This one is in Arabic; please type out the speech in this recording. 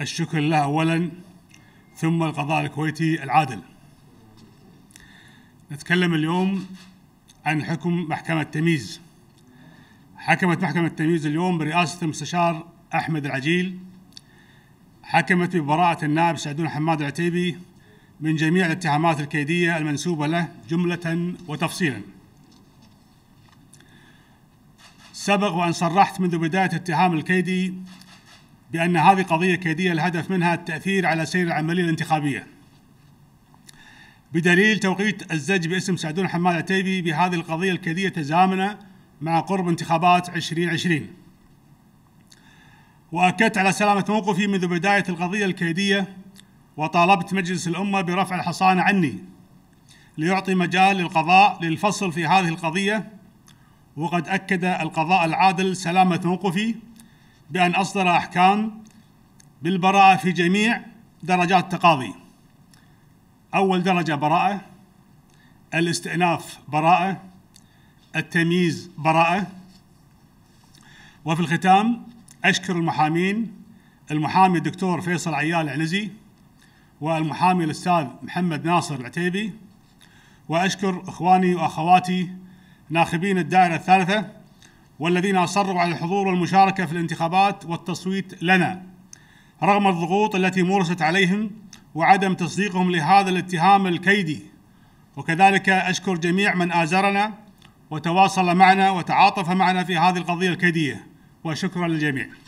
الشكر لله أولا ثم القضاء الكويتي العادل نتكلم اليوم عن حكم محكمة تمييز حكمت محكمة تمييز اليوم برئاسة المستشار أحمد العجيل حكمت ببراءة النائب سعدون حماد العتيبي من جميع الاتهامات الكيدية المنسوبة له جملة وتفصيلا سبق وأن صرحت منذ بداية الاتهام الكيدي بأن هذه قضية كيدية الهدف منها التأثير على سير العملية الانتخابية بدليل توقيت الزج باسم سعدون حماد عتيبي بهذه القضية الكيدية تزامنا مع قرب انتخابات 2020 وأكدت على سلامة موقفي منذ بداية القضية الكيدية وطالبت مجلس الأمة برفع الحصانة عني ليعطي مجال للقضاء للفصل في هذه القضية وقد أكد القضاء العادل سلامة موقفي بأن أصدر أحكام بالبراءة في جميع درجات التقاضي أول درجة براءة الاستئناف براءة التمييز براءة وفي الختام أشكر المحامين المحامي الدكتور فيصل عيال العنزي والمحامي الأستاذ محمد ناصر العتيبي وأشكر إخواني وأخواتي ناخبين الدائرة الثالثة والذين أصروا على الحضور والمشاركة في الانتخابات والتصويت لنا رغم الضغوط التي مورست عليهم وعدم تصديقهم لهذا الاتهام الكيدي وكذلك أشكر جميع من آزرنا وتواصل معنا وتعاطف معنا في هذه القضية الكيدية وشكرا للجميع